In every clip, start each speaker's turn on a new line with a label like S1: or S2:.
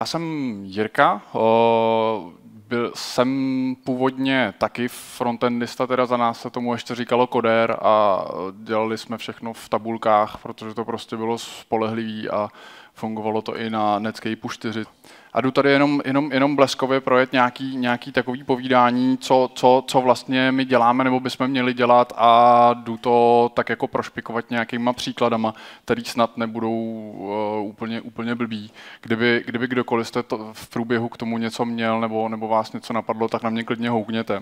S1: Já jsem Jirka, byl, jsem původně taky frontendista, teda za nás se tomu ještě říkalo koder a dělali jsme všechno v tabulkách, protože to prostě bylo spolehlivý a fungovalo to i na Netscape 4 a jdu tady jenom, jenom, jenom bleskově projet nějaký, nějaký takový povídání, co, co, co vlastně my děláme nebo bychom měli dělat a jdu to tak jako prošpikovat nějakýma příkladama, který snad nebudou uh, úplně, úplně blbý. Kdyby, kdyby kdokoliv jste to v průběhu k tomu něco měl nebo, nebo vás něco napadlo, tak na mě klidně houkněte.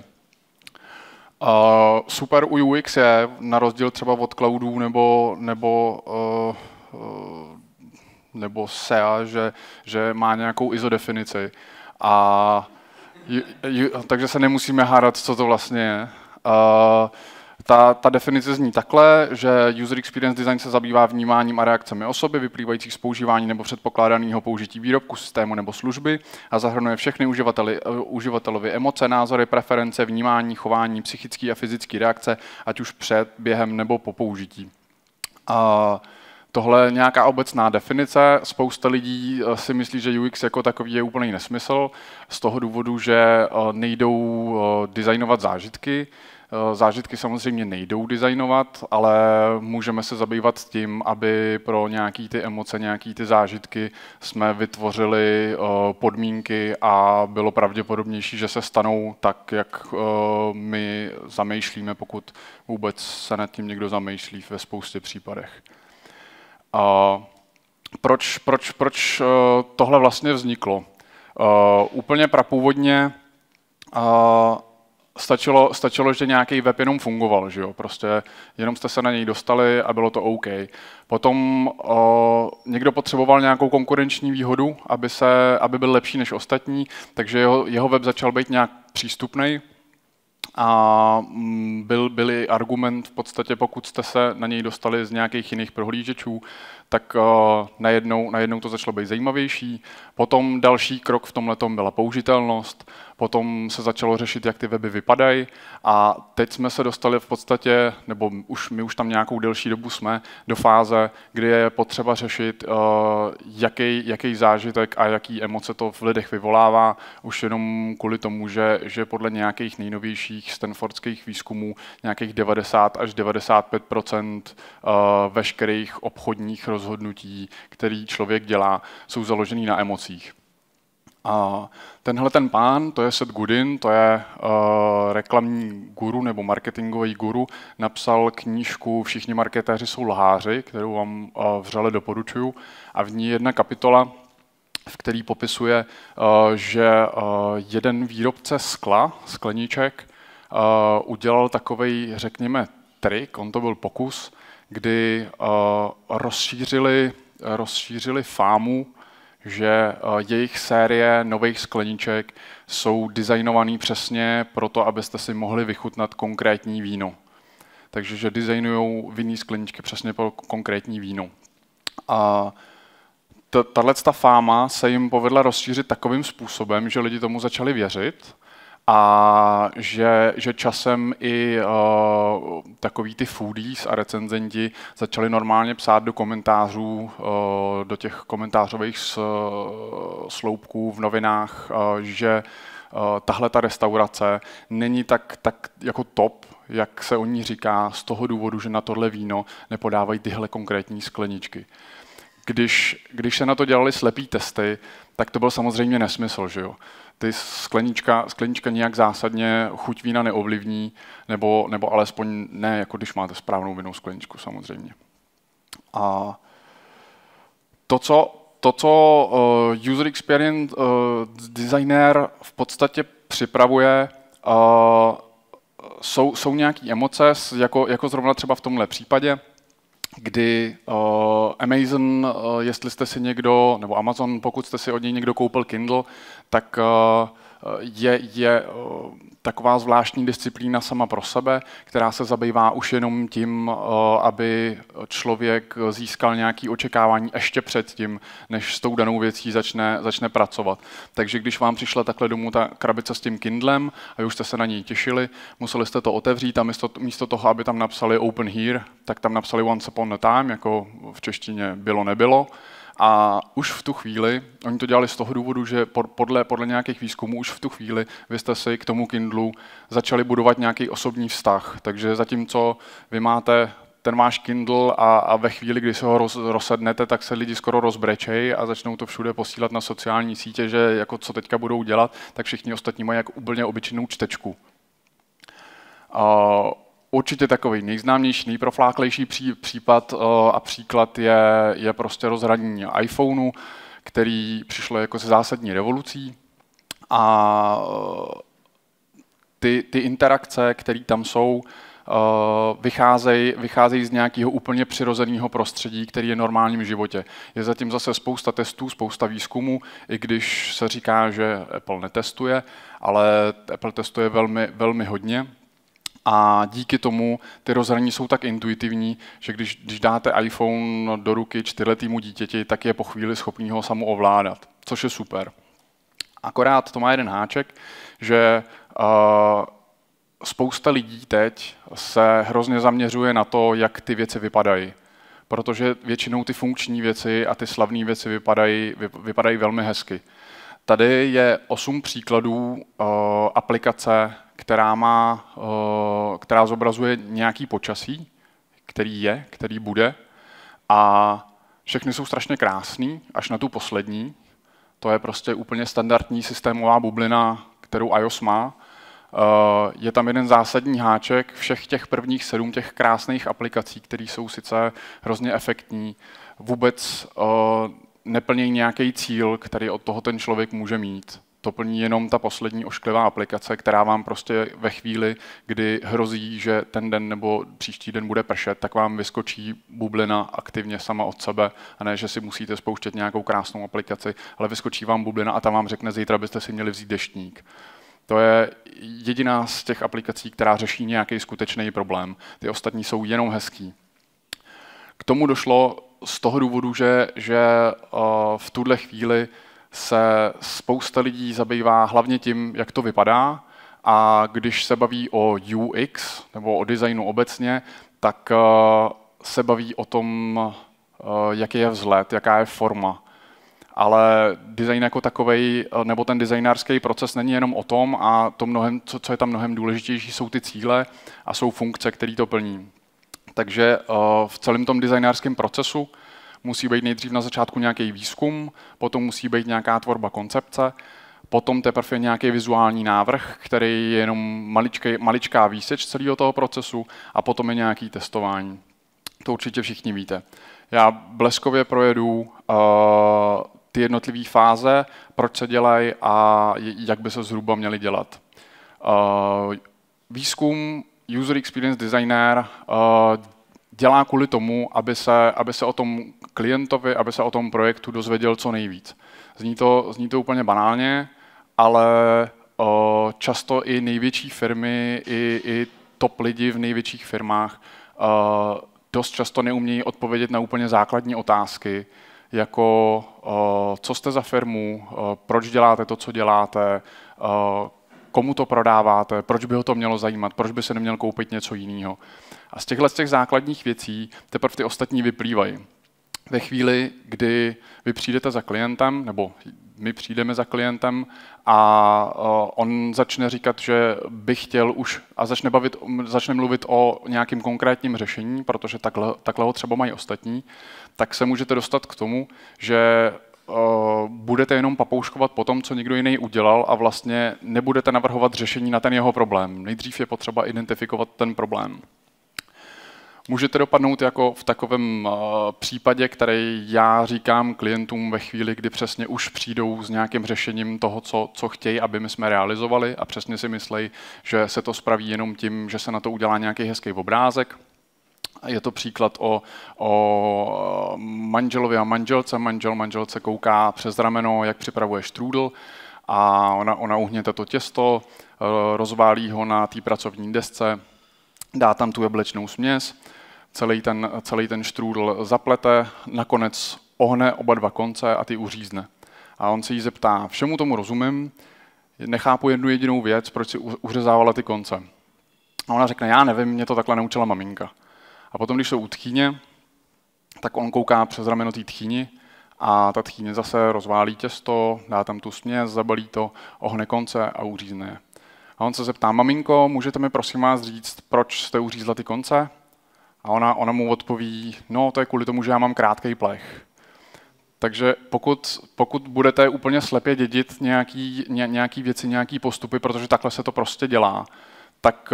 S1: Uh, super u UX je, na rozdíl třeba od cloudů nebo, nebo uh, uh, nebo SEA, že, že má nějakou ISO definici. A j, j, takže se nemusíme hádat, co to vlastně je. Uh, ta, ta definice zní takhle, že user experience design se zabývá vnímáním a reakcemi osoby vyplývajících z používání nebo předpokládaného použití výrobku, systému nebo služby a zahrnuje všechny uživateli, eh, uživatelovi emoce, názory, preference, vnímání, chování, psychické a fyzické reakce, ať už před, během nebo po použití. Uh, Tohle je nějaká obecná definice. Spousta lidí eh, si myslí, že UX jako takový je úplný nesmysl z toho důvodu, že eh, nejdou eh, designovat zážitky. Zážitky samozřejmě nejdou designovat, ale můžeme se zabývat tím, aby pro nějaké ty emoce, nějaké ty zážitky jsme vytvořili podmínky a bylo pravděpodobnější, že se stanou tak, jak my zamýšlíme, pokud vůbec se nad tím někdo zamýšlí ve spoustě případech. A proč, proč, proč eh, tohle vlastně vzniklo? Eh, úplně prapůvodně eh, stačilo, stačilo, že nějaký web jenom fungoval, že jo? Prostě jenom jste se na něj dostali a bylo to OK. Potom o, někdo potřeboval nějakou konkurenční výhodu, aby, se, aby byl lepší než ostatní, takže jeho, jeho web začal být nějak přístupný a mm, byl, i argument v podstatě, pokud jste se na něj dostali z nějakých jiných prohlížečů, tak uh, najednou, najednou to začalo být zajímavější. Potom další krok v tomhle byla použitelnost, potom se začalo řešit, jak ty weby vypadají a teď jsme se dostali v podstatě, nebo už my už tam nějakou delší dobu jsme, do fáze, kdy je potřeba řešit, uh, jaký, jaký zážitek a jaký emoce to v lidech vyvolává, už jenom kvůli tomu, že, že podle nějakých nejnovějších stanfordských výzkumů nějakých 90 až 95 uh, eh, veškerých obchodních rozhodnutí rozhodnutí, který člověk dělá, jsou založený na emocích. A tenhle ten pán, to je Seth Godin, to je uh, reklamní guru nebo marketingový guru, napsal knížku Všichni marketéři jsou lháři, kterou vám uh, vřele doporučuju. A v ní jedna kapitola, v který popisuje, uh, že uh, jeden výrobce skla, skleníček, uh, udělal takový, řekněme, trik, on to byl pokus, kdy eh, rozšířili, eh, rozšířili fámu, že eh, jejich série nových skleníček jsou designovaný přesně proto, abyste si mohli vychutnat konkrétní víno. Takže že designují vinný skleničky přesně pro konkrétní víno. A tahle fáma se jim povedla rozšířit takovým způsobem, že lidi tomu začali věřit a že, že časem i uh, takový ty foodies a recenzenti začali normálně psát do komentářů, uh, do těch komentářových s, eh, sloupků v novinách, uh, že uh, tahle ta restaurace není tak, tak jako top, jak se o ní říká, z toho důvodu, že na tohle víno nepodávají tyhle konkrétní skleničky. Když, když se na to dělali slepý testy, tak to byl samozřejmě nesmysl, že jo? ty sklenička, sklenička nějak zásadně chuť vína neovlivní, nebo, nebo alespoň ne, jako když máte správnou vinou skleničku samozřejmě. A to, co, to, co uh, user experience uh, designer v podstatě připravuje, uh, jsou, jsou nějaké emoce, jako, jako zrovna třeba v tomhle případě, kdy uh, Amazon, uh, jestli jste si někdo, nebo Amazon, pokud jste si od něj někdo koupil Kindle, tak uh, je, je eh, taková zvláštní disciplína sama pro sebe, která se zabývá už jenom tím, eh, aby člověk získal nějaké očekávání ještě před tím, než s tou danou věcí začne, začne pracovat. Takže když vám přišla takhle domů ta krabice s tím Kindlem a už jste se na něj těšili, museli jste to otevřít a místo, místo toho, aby tam napsali Open Here, tak tam napsali Once Upon a Time, jako v češtině bylo nebylo. A už v tu chvíli, oni to dělali z toho důvodu, že podle, podle nějakých výzkumů už v tu chvíli vy jste si k tomu Kindlu začali budovat nějaký osobní vztah. Takže zatímco vy máte ten váš Kindle a, a ve chvíli, kdy se ho roz, rozsednete, tak se lidi skoro rozbrečejí a začnou to všude posílat na sociální sítě, že jako co teďka budou dělat, tak všichni ostatní mají jak úplně obyčejnou čtečku. Uh, Určitě takový nejznámější, nejprofláklejší pří, případ eh, a příklad je, je prostě rozhraní iPhoneu, který přišlo jako se zásadní revolucí a eh, ty, ty interakce, které tam jsou, eh, vycházejí vycházejí z nějakého úplně přirozeného prostředí, který je normálním životě. Je zatím zase spousta testů, spousta výzkumu, i když se říká, že Apple netestuje, ale Apple testuje velmi, velmi hodně a díky tomu ty rozhraní jsou tak intuitivní, že když, když dáte iPhone do ruky čtyřletýmu dítěti, tak je po chvíli schopný ho samo ovládat, což je super. Akorát to má jeden háček, že uh, spousta lidí teď se hrozně zaměřuje na to, jak ty věci vypadají. Protože většinou ty funkční věci a ty slavné věci vypadají, vypadají velmi hezky. Tady je osm příkladů uh, aplikace, která, má, eh, která zobrazuje nějaký počasí, který je, který bude. A všechny jsou strašně krásný, až na tu poslední. To je prostě úplně standardní systémová bublina, kterou iOS má. Eh, je tam jeden zásadní háček, všech těch prvních sedm těch krásných aplikací, které jsou sice hrozně efektní, vůbec eh, neplnějí nějaký cíl, který od toho ten člověk může mít to plní jenom ta poslední ošklivá aplikace, která vám prostě ve chvíli, kdy hrozí, že ten den nebo příští den bude pršet, tak vám vyskočí bublina aktivně sama od sebe, a ne, že si musíte spouštět nějakou krásnou aplikaci, ale vyskočí vám bublina a ta vám řekne, zítra byste si měli vzít deštník. To je jediná z těch aplikací, která řeší nějaký skutečný problém. Ty ostatní jsou jenom hezký. K tomu došlo z toho důvodu, že, že eh, v tuhle chvíli se spousta lidí zabývá hlavně tím, jak to vypadá, a když se baví o UX nebo o designu obecně, tak eh, se baví o tom, eh, jaký je vzhled, jaká je forma. Ale design jako takový, eh, nebo ten designářský proces není jenom o tom a to mnohem, co, co je tam mnohem důležitější, jsou ty cíle a jsou funkce, které to plní. Takže v celém tom designářském procesu musí být nejdřív na začátku nějaký výzkum, potom musí být nějaká tvorba koncepce, potom teprve nějaký vizuální návrh, který je jenom maličký, maličká výseč celého toho procesu a potom je nějaký testování. To určitě všichni víte. Já bleskově projedu uh, ty jednotlivé fáze, proč se dělají a jak by se zhruba měly dělat. Uh, výzkum User Experience Designer uh, dělá kvůli tomu, aby se, aby se o tom klientovi, aby se o tom projektu dozvěděl co nejvíc. Zní to, zní to úplně banálně, ale o, často i největší firmy, i, i top lidi v největších firmách o, dost často neumějí odpovědět na úplně základní otázky, jako o, co jste za firmu, o, proč děláte to, co děláte, o, komu to prodáváte, proč by ho to mělo zajímat, proč by se neměl koupit něco jiného. A z těchto z těch základních věcí teprve ty ostatní vyplývají. Ve chvíli, kdy vy přijdete za klientem, nebo my přijdeme za klientem a e, on začne říkat, že by chtěl už a začne, bavit, začne mluvit o nějakém konkrétním řešení, protože takhle, takhle ho třeba mají ostatní, tak se můžete dostat k tomu, že e, budete jenom papouškovat po tom, co někdo jiný udělal a vlastně nebudete navrhovat řešení na ten jeho problém. Nejdřív je potřeba identifikovat ten problém. Může to dopadnout jako v takovém eh, případě, který já říkám klientům ve chvíli, kdy přesně už přijdou s nějakým řešením toho, co, co chtějí, aby my jsme realizovali a přesně si myslí, že se to spraví jenom tím, že se na to udělá nějaký hezký obrázek, je to příklad o, o eh, manželovi a manželce. Manžel manželce kouká přes rameno, jak připravuje štrůdl a ona, ona uhněte to těsto, eh, rozválí ho na té pracovní desce, dá tam tu jablečnou směs, celý ten, celý ten štrůdl zaplete, nakonec ohne oba dva konce a ty uřízne. A on se jí zeptá, všemu tomu rozumím, nechápu jednu jedinou věc, proč si uřezávala ty konce. A ona řekne, já nevím, mě to takhle naučila maminka. A potom, když jsou u tchýně, tak on kouká přes rameno té tchýni a ta tchýně zase rozválí těsto, dá tam tu směs, zabalí to, ohne konce a uřízne je. A on se zeptá, maminko, můžete mi prosím vás říct, proč jste uřízla ty konce? A ona, ona mu odpoví, no to je kvůli tomu, že já mám krátký plech. Takže pokud, pokud budete úplně slepě dědit nějaký, ně, nějaký věci, nějaký postupy, protože takhle se to prostě dělá, tak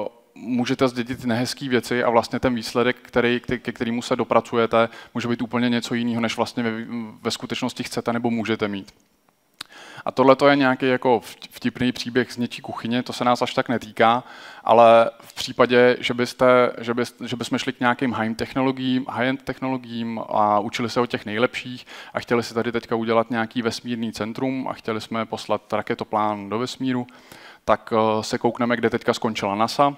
S1: uh, můžete zdědit nehezké věci a vlastně ten výsledek, který, ke kterému se dopracujete, může být úplně něco jiného, než vlastně ve, ve skutečnosti chcete nebo můžete mít. A tohle to je nějaký jako vtipný příběh z něčí kuchyně, to se nás až tak netýká, ale v případě, že, byste, že, by, že bychom šli k nějakým high-end technologiím, high-end technologiím a učili se o těch nejlepších a chtěli si tady teďka udělat nějaký vesmírný centrum a chtěli jsme poslat raketoplán do vesmíru, tak eh, se koukneme, kde teďka skončila NASA,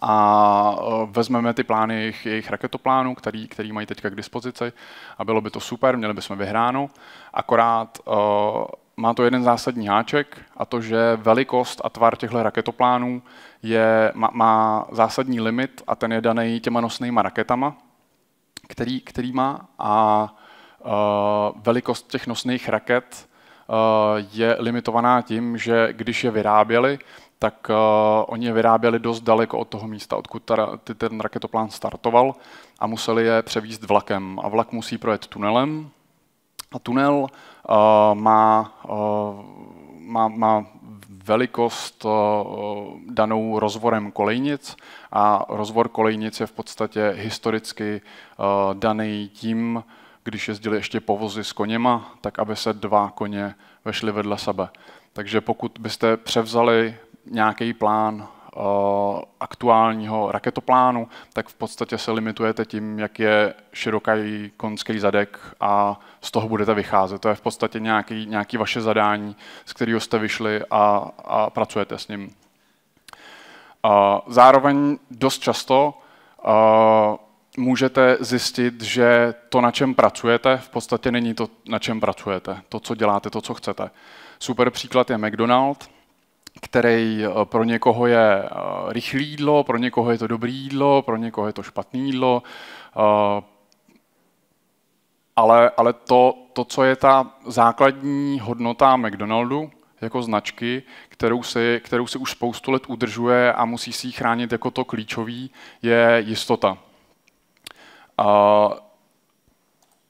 S1: a eh, vezmeme ty plány jejich, jejich raketoplánů, který, který mají teďka k dispozici a bylo by to super, měli bychom vyhráno, akorát uh, má to jeden zásadní háček a to, že velikost a tvar těchto raketoplánů je, má, má zásadní limit a ten je daný těma nosnýma raketama, který, který má a uh, velikost těch nosných raket uh, je limitovaná tím, že když je vyráběli, tak uh, oni je vyráběli dost daleko od toho místa, odkud ta, ty, ten raketoplán startoval a museli je převíst vlakem. A vlak musí projet tunelem a tunel Eh, má, eh, má, má velikost eh, danou rozvorem kolejnic a rozvor kolejnic je v podstatě historicky daný tím, když jezdili ještě povozy s koněma, tak aby se dva koně vešly vedle sebe. Takže pokud byste převzali nějaký plán Eh, aktuálního raketoplánu, tak v podstatě se limitujete tím, jak je široký konský zadek a z toho budete vycházet. To je v podstatě nějaký, nějaký vaše zadání, z kterého jste vyšli a, a pracujete s ním. Eh, zároveň dost často eh, můžete zjistit, že to, na čem pracujete, v podstatě není to, na čem pracujete. To, co děláte, to, co chcete. Super příklad je McDonald's který eh, pro někoho je eh, rychlé jídlo, pro někoho je to dobré jídlo, pro někoho je to špatné jídlo. Eh, ale, ale to, to, co je ta základní hodnota McDonaldu jako značky, kterou si kterou si už spoustu let udržuje a musí si ji chránit jako to klíčový, je jistota. Uh,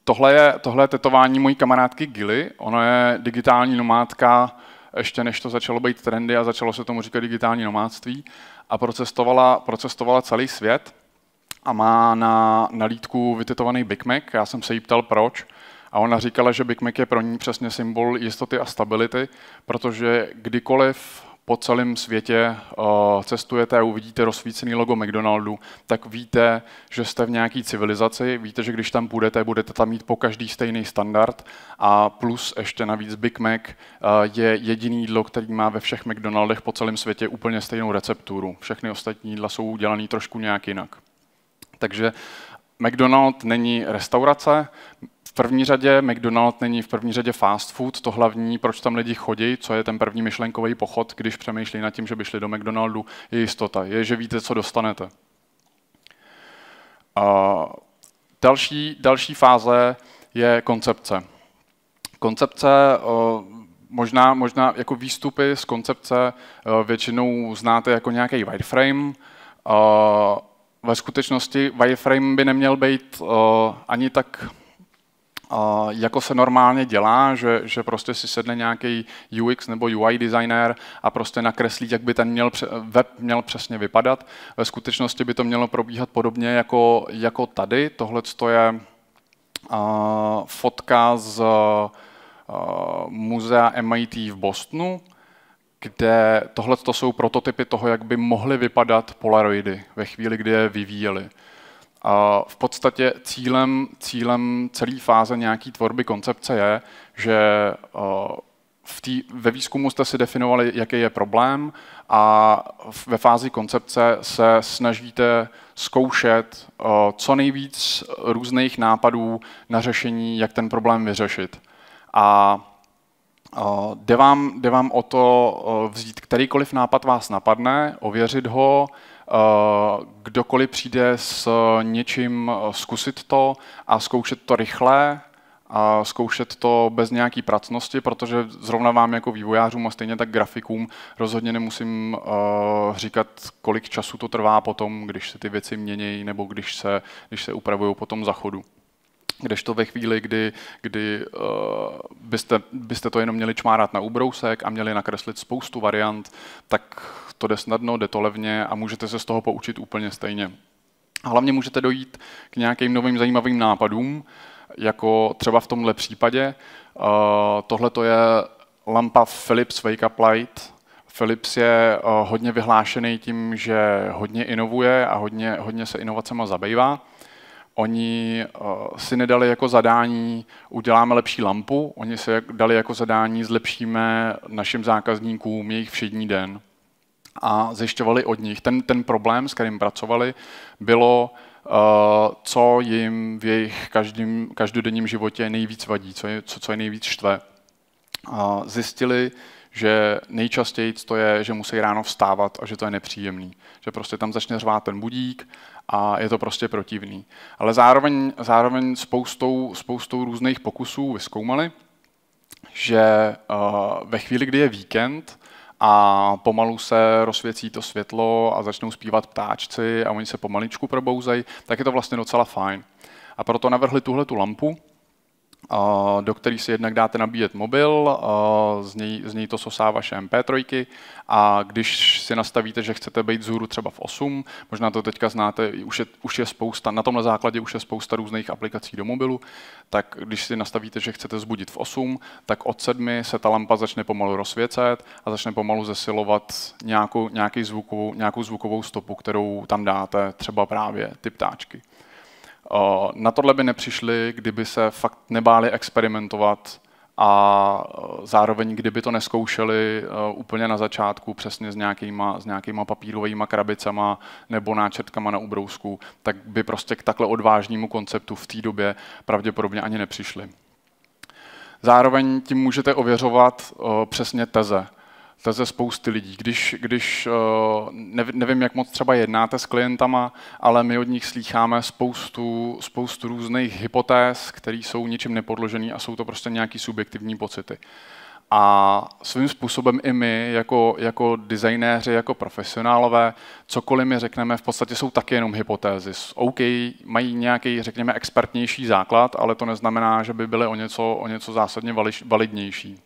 S1: tohle, je, tohle je tetování mojí kamarádky Gilly. ona je digitální nomádka, ještě než to začalo být trendy a začalo se tomu říkat digitální nomádství a procestovala, procestovala celý svět a má na, na lítku vytetovaný Big Mac. Já jsem se jí ptal, proč. A ona říkala, že Big Mac je pro ní přesně symbol jistoty a stability, protože kdykoliv po celém světě eh, cestujete a uvidíte rozsvícený logo McDonaldu, tak víte, že jste v nějaké civilizaci, víte, že když tam půjdete, budete tam mít po každý stejný standard a plus ještě navíc Big Mac eh, je jediný jídlo, který má ve všech McDonaldech po celém světě úplně stejnou recepturu. Všechny ostatní jídla jsou udělané trošku nějak jinak. Takže McDonald není restaurace, první řadě McDonald's není v první řadě fast food, to hlavní, proč tam lidi chodí, co je ten první myšlenkový pochod, když přemýšlí nad tím, že by šli do McDonaldu, je jistota, je, že víte, co dostanete. A další, další fáze je koncepce. Koncepce eh, možná, možná jako výstupy z koncepce eh, většinou znáte jako nějaký wireframe. Eh, ve skutečnosti wireframe by neměl být ani tak jako se normálně dělá, že, že prostě si sedne nějaký UX nebo UI designer a prostě nakreslí, jak by ten měl, web měl přesně vypadat. Ve skutečnosti by to mělo probíhat podobně jako, jako tady. Tohle je uh, fotka z uh, muzea MIT v Bostonu, kde tohle jsou prototypy toho, jak by mohly vypadat polaroidy ve chvíli, kdy je vyvíjeli. V podstatě cílem, cílem celé fáze nějaké tvorby koncepce je, že eh, v tý, ve výzkumu jste si definovali, jaký je problém a ve fázi koncepce se snažíte zkoušet eh, co nejvíc různých nápadů na řešení, jak ten problém vyřešit. A eh, jde vám, jde vám o to vzít kterýkoliv nápad vás napadne, ověřit ho, Eh, kdokoliv přijde s eh, něčím, eh, zkusit to a zkoušet to rychle, a zkoušet to bez nějaký pracnosti, protože zrovna vám jako vývojářům a stejně tak grafikům rozhodně nemusím uh, říkat, kolik času to trvá potom, když se ty věci mění nebo když se, když se upravují potom za chodu. to ve chvíli, kdy, kdy uh, byste, byste to jenom měli čmárat na ubrousek a měli nakreslit spoustu variant, tak to jde snadno, jde to levně a můžete se z toho poučit úplně stejně. A hlavně můžete dojít k nějakým novým zajímavým nápadům, jako třeba v tomhle případě. Eh, tohle to je lampa Philips Wake Up Light. Philips je eh, hodně vyhlášený tím, že hodně inovuje a hodně, hodně se inovacema zabývá. Oni eh, si nedali jako zadání, uděláme lepší lampu, oni si dali jako zadání, zlepšíme našim zákazníkům jejich všední den a zjišťovali od nich. Ten, ten problém, s kterým pracovali, bylo, eh, co jim v jejich každým, každodenním životě nejvíc vadí, co je, co, co je nejvíc štve. Zjistili, že nejčastěji to je, že musí ráno vstávat a že to je nepříjemný. Že prostě tam začne řvát ten budík a je to prostě protivný. Ale zároveň, zároveň spoustou, spoustou různých pokusů vyskoumali, že eh, ve chvíli, kdy je víkend, a pomalu se rozsvěcí to světlo a začnou zpívat ptáčci a oni se pomaličku probouzejí, tak je to vlastně docela fajn. A proto navrhli tuhle tu lampu, do kterých si jednak dáte nabíjet mobil, z něj, z něj to sosá vaše MP3 a když si nastavíte, že chcete být zůru třeba v 8, možná to teďka znáte, už je, už je spousta, na tomhle základě už je spousta různých aplikací do mobilu, tak když si nastavíte, že chcete zbudit v 8, tak od 7 se ta lampa začne pomalu rozsvěcet a začne pomalu zesilovat nějakou, nějaký zvukovou, nějakou zvukovou stopu, kterou tam dáte, třeba právě ty ptáčky. Na tohle by nepřišli, kdyby se fakt nebáli experimentovat a zároveň, kdyby to neskoušeli úplně na začátku přesně s nějakýma, s nějakýma papírovými krabicama nebo náčetkama na ubrousku, tak by prostě k takhle odvážnímu konceptu v té době pravděpodobně ani nepřišli. Zároveň tím můžete ověřovat přesně teze teze spousty lidí. Když, když eh, nevím, jak moc třeba jednáte s klientama, ale my od nich slýcháme spoustu, spoustu různých hypotéz, které jsou ničím nepodložené a jsou to prostě nějaké subjektivní pocity. A svým způsobem i my, jako, jako designéři, jako profesionálové, cokoliv my řekneme, v podstatě jsou taky jenom hypotézy. OK, mají nějaký, řekněme, expertnější základ, ale to neznamená, že by byly o něco, o něco zásadně validnější.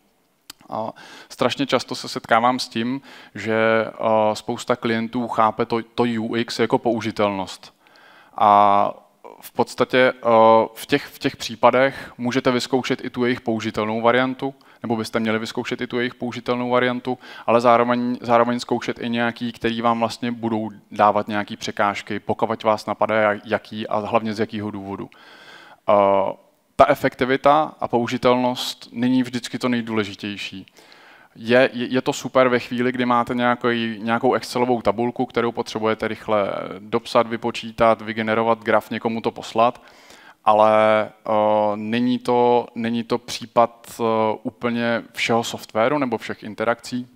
S1: A strašně často se setkávám s tím, že eh, spousta klientů chápe to, to UX jako použitelnost. A v podstatě eh, v těch, v těch případech můžete vyzkoušet i tu jejich použitelnou variantu, nebo byste měli vyzkoušet i tu jejich použitelnou variantu, ale zároveň, zároveň zkoušet i nějaký, který vám vlastně budou dávat nějaké překážky, pokud vás napadá jaký a hlavně z jakého důvodu. Eh, ta efektivita a použitelnost není vždycky to nejdůležitější. Je, je, je to super ve chvíli, kdy máte nějaký, nějakou Excelovou tabulku, kterou potřebujete rychle dopsat, vypočítat, vygenerovat graf, někomu to poslat, ale uh, není, to, není to případ uh, úplně všeho softwaru nebo všech interakcí,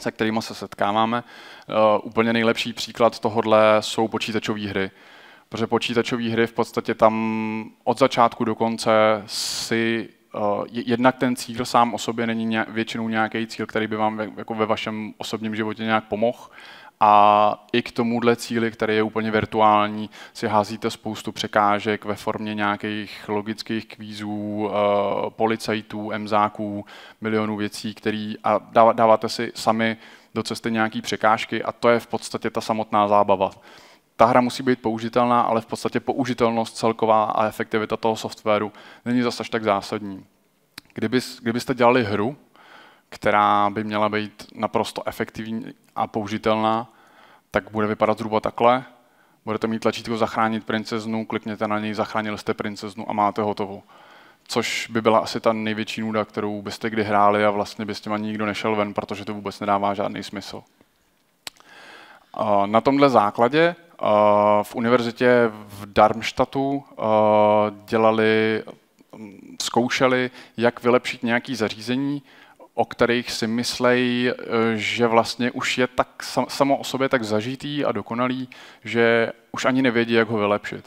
S1: se kterými se setkáváme. Uh, úplně nejlepší příklad tohohle jsou počítačové hry. Uh, protože počítačové hry v podstatě tam od začátku do konce si eh, jednak ten cíl sám o sobě není většinou nějaký cíl, který by vám jako ve vašem osobním životě nějak pomohl, a i k tomuhle cíli, který je úplně virtuální, si házíte spoustu překážek ve formě nějakých logických kvízů, eh, policajtů, emzáků, milionů věcí, který a dáváte si sami do cesty nějaké překážky a to je v podstatě ta samotná zábava ta hra musí být použitelná, ale v podstatě použitelnost celková a efektivita toho softwaru není zase až tak zásadní. Kdyby, kdybyste dělali hru, která by měla být naprosto efektivní a použitelná, tak bude vypadat zhruba takhle. Budete mít tlačítko zachránit princeznu, klikněte na něj, zachránili jste princeznu a máte hotovo. Což by byla asi ta největší nuda, kterou byste kdy hráli a vlastně by s ani nikdo nešel ven, protože to vůbec nedává žádný smysl. Na tomhle základě Eh, v univerzitě v Darmstadtu eh, dělali, mm, zkoušeli, jak vylepšit nějaké zařízení, o kterých si myslejí, eh, že vlastně už je tak samo o sobě tak zažitý a dokonalý, že už ani nevědí, jak ho vylepšit.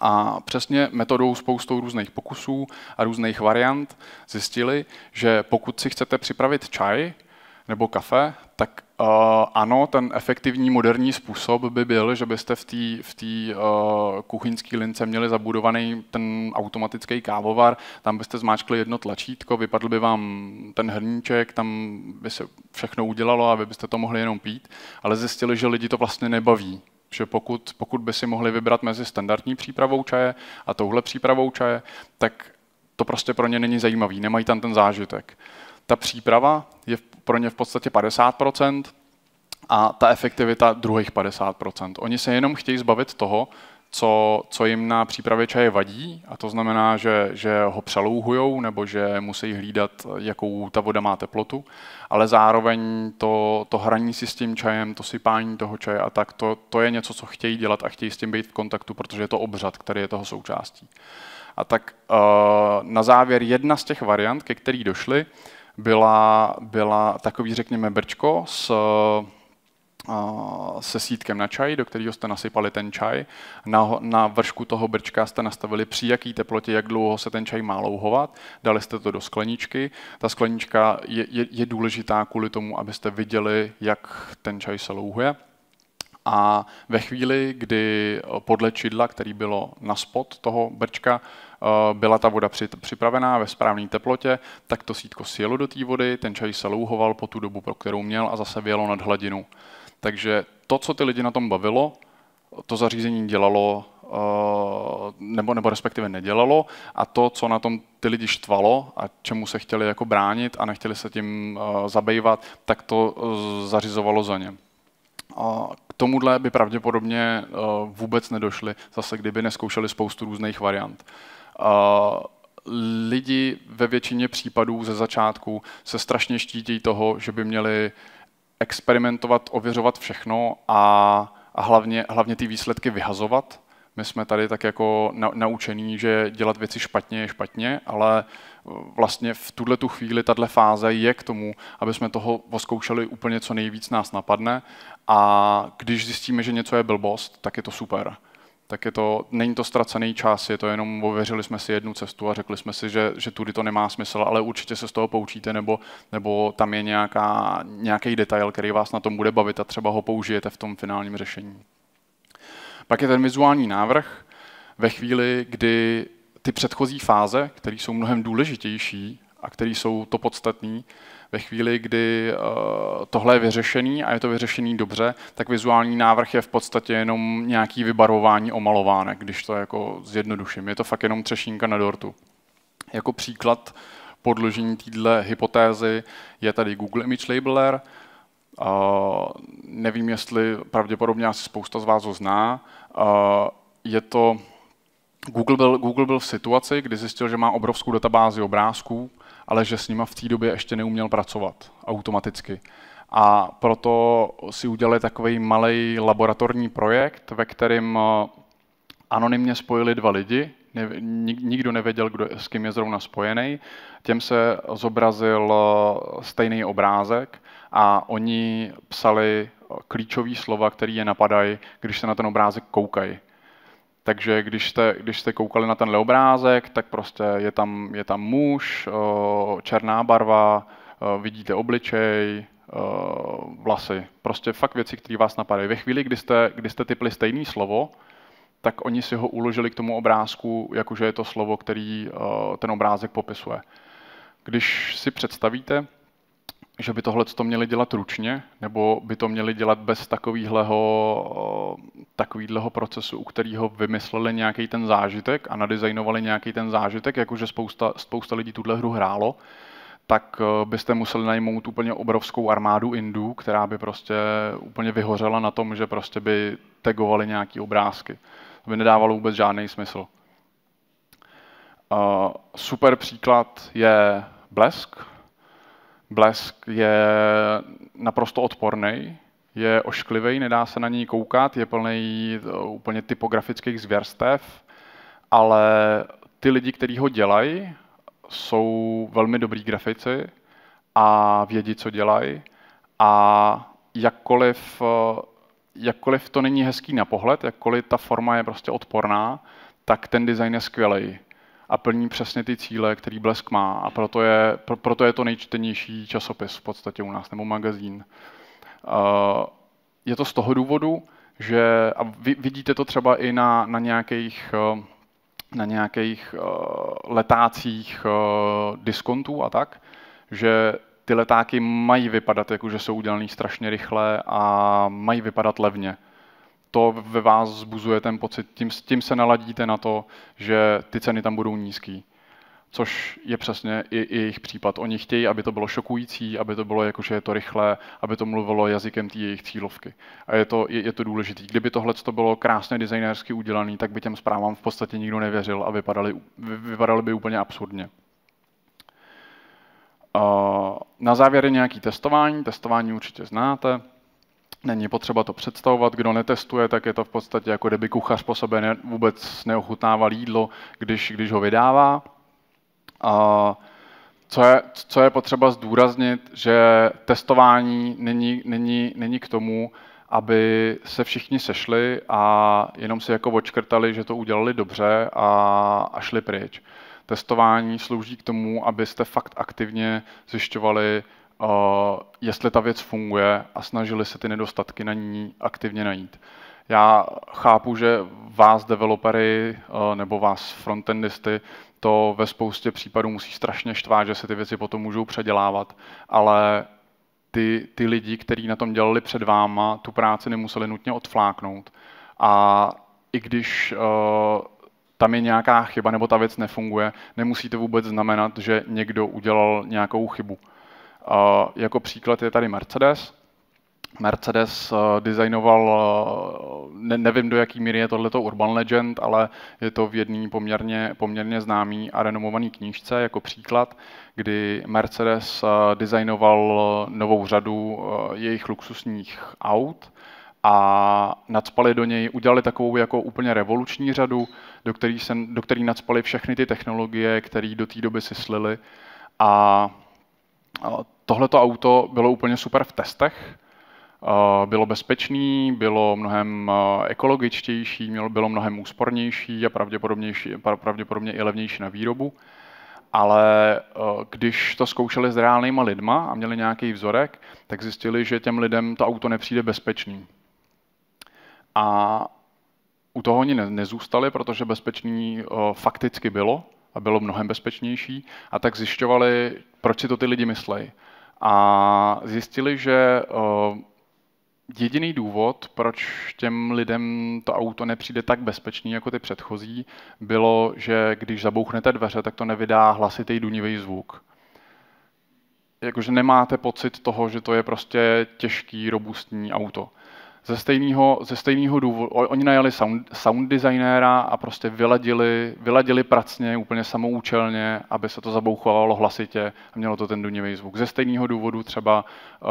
S1: A přesně metodou spoustou různých pokusů a různých variant zjistili, že pokud si chcete připravit čaj nebo kafe, tak Eh, ano, ten efektivní moderní způsob by byl, že byste v té v uh, eh, kuchyňské lince měli zabudovaný ten automatický kávovar, tam byste zmáčkli jedno tlačítko, vypadl by vám ten hrníček, tam by se všechno udělalo a vy byste to mohli jenom pít, ale zjistili, že lidi to vlastně nebaví, že pokud, pokud by si mohli vybrat mezi standardní přípravou čaje a touhle přípravou čaje, tak to prostě pro ně není zajímavý, nemají tam ten zážitek. Ta příprava pro ně v podstatě 50% a ta efektivita druhých 50%. Oni se jenom chtějí zbavit toho, co, co jim na přípravě čaje vadí, a to znamená, že, že ho přelouhujou nebo že musí hlídat, jakou ta voda má teplotu, ale zároveň to, to hraní si s tím čajem, to sypání toho čaje a tak, to, to je něco, co chtějí dělat a chtějí s tím být v kontaktu, protože je to obřad, který je toho součástí. A tak eh, na závěr jedna z těch variant, ke který došli, byla, byla takový, řekněme, brčko s se sítkem na čaj, do kterého jste nasypali ten čaj. Na, na vršku toho brčka jste nastavili při jaký teplotě, jak dlouho se ten čaj má louhovat. Dali jste to do skleničky. Ta sklenička je, je, je důležitá kvůli tomu, abyste viděli, jak ten čaj se louhuje. A ve chvíli, kdy podle čidla, který bylo na spod toho brčka, Eh, byla ta voda připravená ve správné teplotě, tak to sítko sjelo do té vody, ten čaj se louhoval po tu dobu, pro kterou měl a zase vyjelo nad hladinu. Takže to, co ty lidi na tom bavilo, to zařízení dělalo eh, nebo, nebo respektive nedělalo a to, co na tom ty lidi štvalo a čemu se chtěli jako bránit a nechtěli se tím eh, zabývat, tak to zařizovalo za ně. K tomuhle by pravděpodobně vůbec nedošli, zase kdyby neskoušeli spoustu různých variant lidi ve většině případů ze začátku se strašně štítí toho, že by měli experimentovat, ověřovat všechno a, a hlavně, hlavně ty výsledky vyhazovat. My jsme tady tak jako na, naučení, že dělat věci špatně je špatně, ale vlastně v tuhle tu chvíli tahle fáze je k tomu, aby jsme toho poskoušeli úplně co nejvíc nás napadne a když zjistíme, že něco je blbost, tak je to super tak je to, není to ztracený čas, je to jenom ověřili jsme si jednu cestu a řekli jsme si, že, že tudy to nemá smysl, ale určitě se z toho poučíte, nebo, nebo tam je nějaký detail, který vás na tom bude bavit a třeba ho použijete v tom finálním řešení. Pak je ten vizuální návrh. Ve chvíli, kdy ty předchozí fáze, které jsou mnohem důležitější a které jsou to podstatné, ve chvíli, kdy eh, tohle je vyřešený a je to vyřešený dobře, tak vizuální návrh je v podstatě jenom nějaký vybarování, omalovánek, když to jako zjednoduším. Je to fakt jenom třešínka na dortu. Jako příklad podložení téhle hypotézy je tady Google Image Labeler. Eh, nevím, jestli pravděpodobně asi spousta z vás ho zná. Eh, je to Google byl, Google byl v situaci, kdy zjistil, že má obrovskou databázi obrázků ale že s nima v té době ještě neuměl pracovat automaticky. A proto si udělali takový malý laboratorní projekt, ve kterém eh, anonymně spojili dva lidi, nikdo nevěděl, kdo, s kým je zrovna spojený. Těm se zobrazil eh, stejný obrázek a oni psali eh, klíčové slova, které je napadají, když se na ten obrázek koukají. Takže když jste, když jste koukali na tenhle obrázek, tak prostě je tam, je tam muž, černá barva, vidíte obličej, vlasy. Prostě fakt věci, které vás napadají. Ve chvíli, kdy jste, kdy jste typli stejné slovo, tak oni si ho uložili k tomu obrázku, jakože je to slovo, který ten obrázek popisuje. Když si představíte, že by tohle to měli dělat ručně, nebo by to měli dělat bez takového procesu, u kterého vymysleli nějaký ten zážitek a nadizajnovali nějaký ten zážitek, jakože spousta, spousta lidí tuhle hru hrálo, tak eh, byste museli najmout úplně obrovskou armádu Indů, která by prostě úplně vyhořela na tom, že prostě by tagovali nějaký obrázky. To by nedávalo vůbec žádný smysl. Uh, super příklad je Blesk, blesk je naprosto odporný, je ošklivý, nedá se na ní koukat, je plný eh, úplně typografických zvěrstev, ale ty lidi, kteří ho dělají, jsou velmi dobrý grafici a vědí, co dělají a jakkoliv, eh, jakkoliv to není hezký na pohled, jakkoliv ta forma je prostě odporná, tak ten design je skvělý a plní přesně ty cíle, který Blesk má. A proto je, pro, proto je to nejčtenější časopis v podstatě u nás, nebo magazín. Uh, je to z toho důvodu, že a vy, vidíte to třeba i na, na nějakých eh, na nějakých uh, letácích uh, diskontů a tak, že ty letáky mají vypadat, jako že jsou udělané strašně rychle a mají vypadat levně to ve vás zbuzuje ten pocit, tím, tím se naladíte na to, že ty ceny tam budou nízký. Což je přesně i, i jejich případ. Oni chtějí, aby to bylo šokující, aby to bylo jakože je to rychlé, aby to mluvilo jazykem té jejich cílovky. A je to, je, je to důležité. Kdyby tohle to bylo krásně designérsky udělané, tak by těm zprávám v podstatě nikdo nevěřil a vypadaly, vypadaly by úplně absurdně. Na závěr je nějaký testování. Testování určitě znáte. Není potřeba to představovat, kdo netestuje, tak je to v podstatě jako kdyby kuchař po sobě ne, vůbec neochutnával jídlo, když, když ho vydává. A co je, co je potřeba zdůraznit, že testování není, není, není k tomu, aby se všichni sešli a jenom si jako očkrtali, že to udělali dobře a, a šli pryč. Testování slouží k tomu, abyste fakt aktivně zjišťovali, jestli ta věc funguje a snažili se ty nedostatky na ní aktivně najít. Já chápu, že vás developery eh, nebo vás frontendisty to ve spoustě případů musí strašně štvát, že se ty věci potom můžou předělávat, ale ty, ty lidi, kteří na tom dělali před váma, tu práci nemuseli nutně odfláknout. A i když eh, tam je nějaká chyba nebo ta věc nefunguje, nemusí to vůbec znamenat, že někdo udělal nějakou chybu. Jako příklad je tady Mercedes. Mercedes eh, designoval, eh, nevím do jaký míry je tohleto urban legend, ale je to v jedné poměrně, poměrně známý a renomovaný knížce jako příklad, kdy Mercedes eh, designoval novou řadu jejich luxusních aut a nadspali do něj, udělali takovou jako úplně revoluční řadu, do které do nadspali všechny ty technologie, které do té doby si slili a Tohleto auto bylo úplně super v testech. Eh, bylo bezpečný, bylo mnohem eh, ekologičtější, bylo mnohem úspornější a pravděpodobnější, pravděpodobně i levnější na výrobu. Ale eh, když to zkoušeli s reálnýma lidma a měli nějaký vzorek, tak zjistili, že těm lidem to auto nepřijde bezpečný. A u toho oni nezůstali, protože bezpečný fakticky bylo, a bylo mnohem bezpečnější. A tak zjišťovali, proč si to ty lidi myslejí. A zjistili, že eh, jediný důvod, proč těm lidem to auto nepřijde tak bezpečný jako ty předchozí, bylo, že když zabouchnete dveře, tak to nevydá hlasitý dunivý zvuk. Jakože nemáte pocit toho, že to je prostě těžký, robustní auto ze stejného, ze stejného důvodu. Oni najali sound, sound designéra a prostě vyladili, vyladili pracně, úplně samoučelně, aby se to zabouchovalo hlasitě a mělo to ten dunivý zvuk. Ze stejného důvodu třeba uh,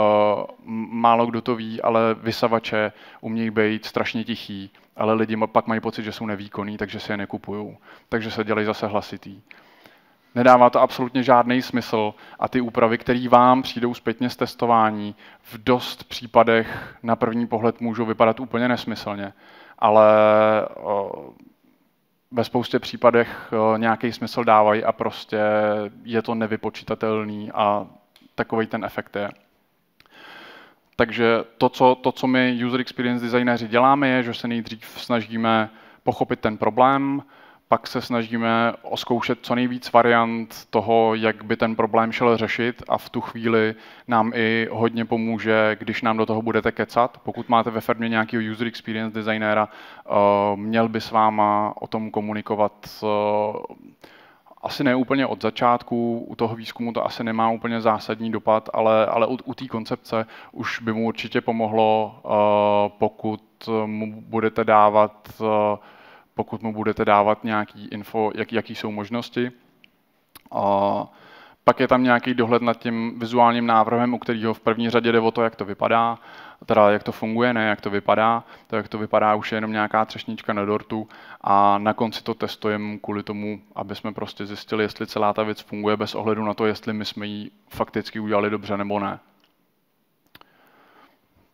S1: málo kdo to ví, ale vysavače umějí být strašně tichý, ale lidi pak mají pocit, že jsou nevýkonní, takže si je nekupují. Takže se dělají zase hlasitý. Nedává to absolutně žádný smysl a ty úpravy, které vám přijdou zpětně z testování, v dost případech na první pohled můžou vypadat úplně nesmyslně, ale ve spoustě případech nějaký smysl dávají a prostě je to nevypočitatelný a takový ten efekt je. Takže to co, to, co my user experience designéři děláme, je, že se nejdřív snažíme pochopit ten problém, pak se snažíme oskoušet co nejvíc variant toho, jak by ten problém šel řešit a v tu chvíli nám i hodně pomůže, když nám do toho budete kecat. Pokud máte ve firmě nějakého user experience designéra, eh, měl by s váma o tom komunikovat eh, asi ne úplně od začátku, u toho výzkumu to asi nemá úplně zásadní dopad, ale, ale u, u té koncepce už by mu určitě pomohlo, eh, pokud mu budete dávat pokud mu budete dávat nějaký info, jak, jaký jsou možnosti. A pak je tam nějaký dohled nad tím vizuálním návrhem, u kterého v první řadě jde o to, jak to vypadá, teda jak to funguje, ne jak to vypadá. To, jak to vypadá, už je jenom nějaká třešnička na dortu a na konci to testujeme kvůli tomu, aby jsme prostě zjistili, jestli celá ta věc funguje bez ohledu na to, jestli my jsme ji fakticky udělali dobře nebo ne.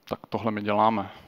S1: Tak tohle my děláme.